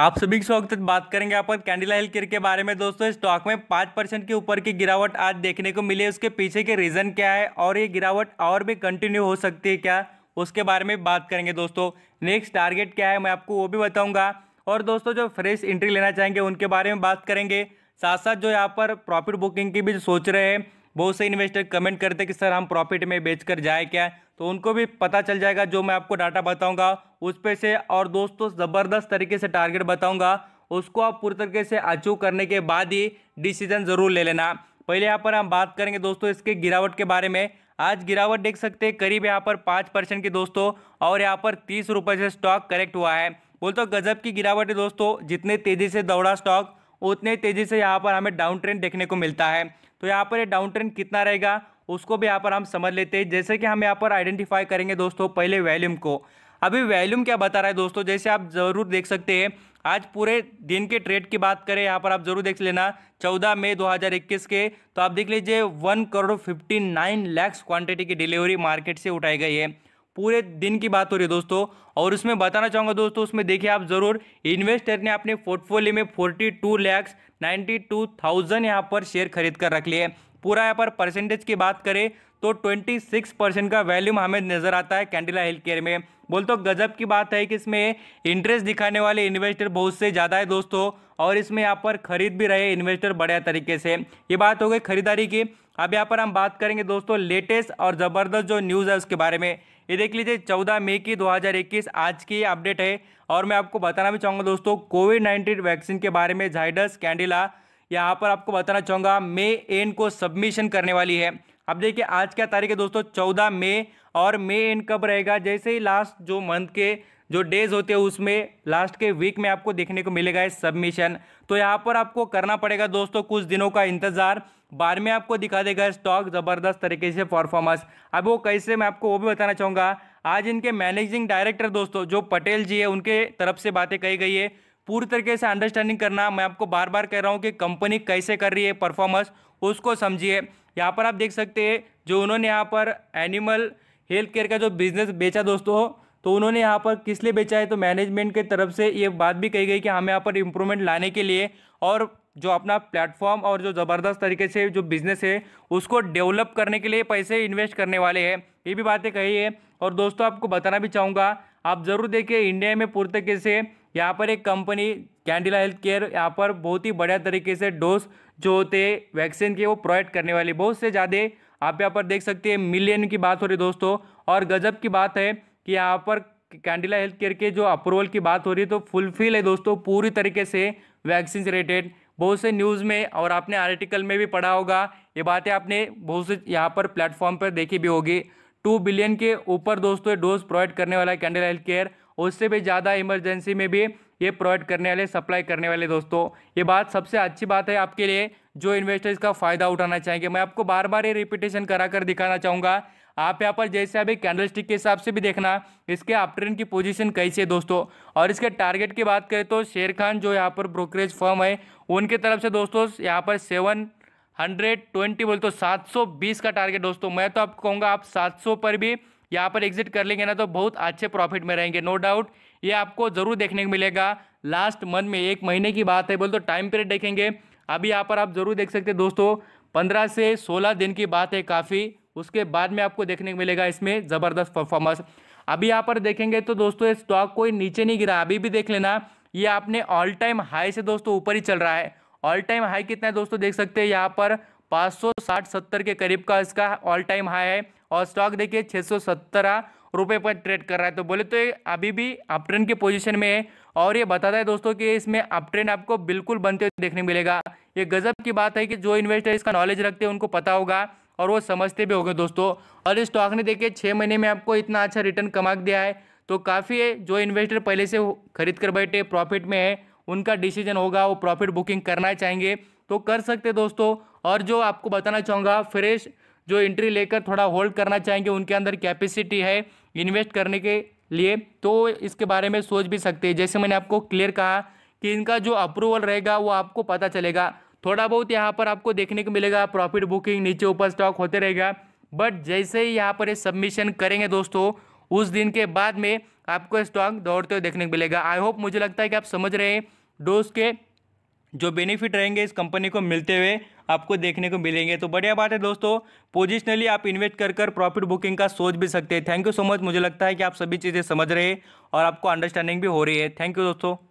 आप सभी की स्वागत बात करेंगे यहाँ पर कैंडिला हेल्थ केयर के बारे में दोस्तों स्टॉक में पाँच परसेंट के ऊपर की गिरावट आज देखने को मिली है उसके पीछे के रीज़न क्या है और ये गिरावट और भी कंटिन्यू हो सकती है क्या उसके बारे में बात करेंगे दोस्तों नेक्स्ट टारगेट क्या है मैं आपको वो भी बताऊँगा और दोस्तों जो फ्रेश एंट्री लेना चाहेंगे उनके बारे में बात करेंगे साथ साथ जो यहाँ पर प्रॉफिट बुकिंग की भी सोच रहे हैं बहुत से इन्वेस्टर कमेंट करते कि सर हम प्रॉफिट में बेच कर जाए क्या तो उनको भी पता चल जाएगा जो मैं आपको डाटा बताऊंगा उस पर से और दोस्तों ज़बरदस्त तरीके से टारगेट बताऊंगा उसको आप पूरी तरीके से अचीव करने के बाद ही डिसीजन ज़रूर ले लेना पहले यहाँ पर हम बात करेंगे दोस्तों इसके गिरावट के बारे में आज गिरावट देख सकते हैं करीब यहाँ पर पाँच परसेंट की दोस्तों और यहाँ पर तीस रुपये से स्टॉक करेक्ट हुआ है बोल तो गजब की गिरावट है दोस्तों जितने तेज़ी से दौड़ा स्टॉक उतने तेज़ी से यहाँ पर हमें डाउन ट्रेंड देखने को मिलता है तो यहाँ पर ये डाउन ट्रेंड कितना रहेगा उसको भी यहाँ पर हम समझ लेते हैं जैसे कि हम यहाँ पर आइडेंटिफाई करेंगे दोस्तों पहले वैल्यूम को अभी वैल्यूम क्या बता रहा है दोस्तों जैसे आप ज़रूर देख सकते हैं आज पूरे दिन के ट्रेड की बात करें यहाँ पर आप जरूर देख लेना 14 मई 2021 के तो आप देख लीजिए one crore fifty nine lakhs quantity की डिलीवरी मार्केट से उठाई गई है पूरे दिन की बात हो रही है दोस्तों और उसमें बताना चाहूँगा दोस्तों उसमें देखिए आप ज़रूर इन्वेस्टर ने अपने पोर्टफोलियो में forty two lakhs ninety two thousand यहाँ पर शेयर खरीद कर रख लिए पूरा यहाँ पर परसेंटेज की बात करें तो ट्वेंटी सिक्स परसेंट का वैल्यूम हमें नज़र आता है कैंडिला हेल्थ केयर में बोल तो गजब की बात है कि इसमें इंटरेस्ट दिखाने वाले इन्वेस्टर बहुत से ज़्यादा है दोस्तों और इसमें यहाँ पर खरीद भी रहे इन्वेस्टर बढ़िया तरीके से ये बात हो गई खरीदारी की अब यहाँ पर हम बात करेंगे दोस्तों लेटेस्ट और ज़बरदस्त जो न्यूज़ है उसके बारे में ये देख लीजिए चौदह मई की 2021 आज की अपडेट है और मैं आपको बताना भी चाहूँगा दोस्तों कोविड नाइन्टीन वैक्सीन के बारे में झाइडस कैंडिला यहाँ पर आपको बताना चाहूँगा मे एन को सबमिशन करने वाली है अब देखिए आज क्या तारीख है दोस्तों चौदह मई और मे एन कब रहेगा जैसे ही लास्ट जो मंथ के जो डेज होते हैं उसमें लास्ट के वीक में आपको देखने को मिलेगा इस सबमिशन तो यहाँ पर आपको करना पड़ेगा दोस्तों कुछ दिनों का इंतजार बाद में आपको दिखा देगा स्टॉक ज़बरदस्त तरीके से परफॉर्मेंस अब वो कैसे मैं आपको वो भी बताना चाहूँगा आज इनके मैनेजिंग डायरेक्टर दोस्तों जो पटेल जी है उनके तरफ से बातें कही गई है पूरी तरीके से अंडरस्टैंडिंग करना मैं आपको बार बार कह रहा हूँ कि कंपनी कैसे कर रही है परफॉर्मेंस उसको समझिए यहाँ पर आप देख सकते हैं जो उन्होंने यहाँ पर एनिमल हेल्थ केयर का जो बिजनेस बेचा दोस्तों तो उन्होंने यहाँ पर किस लिए बेचा है तो मैनेजमेंट के तरफ से ये बात भी कही गई कि हमें यहाँ पर इम्प्रूवमेंट लाने के लिए और जो अपना प्लेटफॉर्म और जो ज़बरदस्त तरीके से जो बिज़नेस है उसको डेवलप करने के लिए पैसे इन्वेस्ट करने वाले हैं ये भी बातें कही है और दोस्तों आपको बताना भी चाहूँगा आप ज़रूर देखिए इंडिया में पूरी तरीके से यहाँ पर एक कंपनी कैंडिला हेल्थ केयर यहाँ पर बहुत ही बढ़िया तरीके से डोज जो होते हैं वैक्सीन के वो प्रोवाइड करने वाले बहुत से ज़्यादा आप यहाँ पर देख सकते हैं मिलियन की बात हो रही दोस्तों और गजब की बात है कि यहाँ पर कैंडिला हेल्थ केयर के जो अप्रूवल की बात हो रही है तो फुलफिल है दोस्तों पूरी तरीके से वैक्सीन से रिलेटेड बहुत से न्यूज़ में और आपने आर्टिकल में भी पढ़ा होगा ये बातें आपने बहुत से यहाँ पर प्लेटफॉर्म पर देखी भी होगी टू बिलियन के ऊपर दोस्तों डोज प्रोवाइड करने वाला है कैंडिला हेल्थ केयर उससे भी ज़्यादा इमरजेंसी में भी ये प्रोवाइड करने वाले सप्लाई करने वाले दोस्तों ये बात सबसे अच्छी बात है आपके लिए जो इन्वेस्टर्स का फ़ायदा उठाना चाहेंगे मैं आपको बार बार ये रिपीटेशन करा कर दिखाना चाहूँगा आप यहाँ पर जैसे अभी कैंडल स्टिक के हिसाब से भी देखना इसके आप ट्रेंड की पोजीशन कैसी है दोस्तों और इसके टारगेट की बात करें तो शेर खान जो यहाँ पर ब्रोकरेज फर्म है उनके तरफ से दोस्तों यहाँ पर सेवन हंड्रेड ट्वेंटी बोलते सात सौ बीस का टारगेट दोस्तों मैं तो आपको कहूँगा आप सात सौ पर भी यहाँ पर एग्जिट कर लेंगे ना तो बहुत अच्छे प्रॉफिट में रहेंगे नो डाउट ये आपको ज़रूर देखने को मिलेगा लास्ट मंथ में एक महीने की बात है बोलते टाइम पीरियड देखेंगे अभी यहाँ पर आप ज़रूर देख सकते दोस्तों पंद्रह से सोलह दिन की बात है काफ़ी उसके बाद में आपको देखने को मिलेगा इसमें ज़बरदस्त परफॉर्मेंस अभी यहाँ पर देखेंगे तो दोस्तों ये स्टॉक कोई नीचे नहीं गिरा अभी भी देख लेना ये आपने ऑल टाइम हाई से दोस्तों ऊपर ही चल रहा है ऑल टाइम हाई कितना है दोस्तों देख सकते हैं यहाँ पर 560 70 के करीब का इसका ऑल टाइम हाई है और स्टॉक देखिए छः रुपए पर ट्रेड कर रहा है तो बोले तो ये अभी भी अप ट्रेंड की पोजिशन में है और ये बताता है दोस्तों कि इसमें अप ट्रेंड आपको बिल्कुल बनते हुए देखने मिलेगा ये गजब की बात है कि जो इन्वेस्टर इसका नॉलेज रखते हैं उनको पता होगा और वो समझते भी होंगे दोस्तों और इस स्टॉक ने देखिए छः महीने में आपको इतना अच्छा रिटर्न कमा दिया है तो काफ़ी है जो इन्वेस्टर पहले से खरीद कर बैठे प्रॉफिट में है उनका डिसीजन होगा वो प्रॉफिट बुकिंग करना चाहेंगे तो कर सकते दोस्तों और जो आपको बताना चाहूँगा फ्रेश जो एंट्री लेकर थोड़ा होल्ड करना चाहेंगे उनके अंदर कैपेसिटी है इन्वेस्ट करने के लिए तो इसके बारे में सोच भी सकते हैं जैसे मैंने आपको क्लियर कहा कि इनका जो अप्रूवल रहेगा वो आपको पता चलेगा थोड़ा बहुत यहाँ पर आपको देखने को मिलेगा प्रॉफिट बुकिंग नीचे ऊपर स्टॉक होते रहेगा बट जैसे ही यहाँ पर ये सबमिशन करेंगे दोस्तों उस दिन के बाद में आपको स्टॉक दौड़ते हुए देखने को मिलेगा आई होप मुझे लगता है कि आप समझ रहे हैं डोज के जो बेनिफिट रहेंगे इस कंपनी को मिलते हुए आपको देखने को मिलेंगे तो बढ़िया बात है दोस्तों पोजिशनली आप इन्वेस्ट कर कर प्रॉफिट बुकिंग का सोच भी सकते हैं थैंक यू सो मच मुझे लगता है कि आप सभी चीज़ें समझ रहे हैं और आपको अंडरस्टैंडिंग भी हो रही है थैंक यू दोस्तों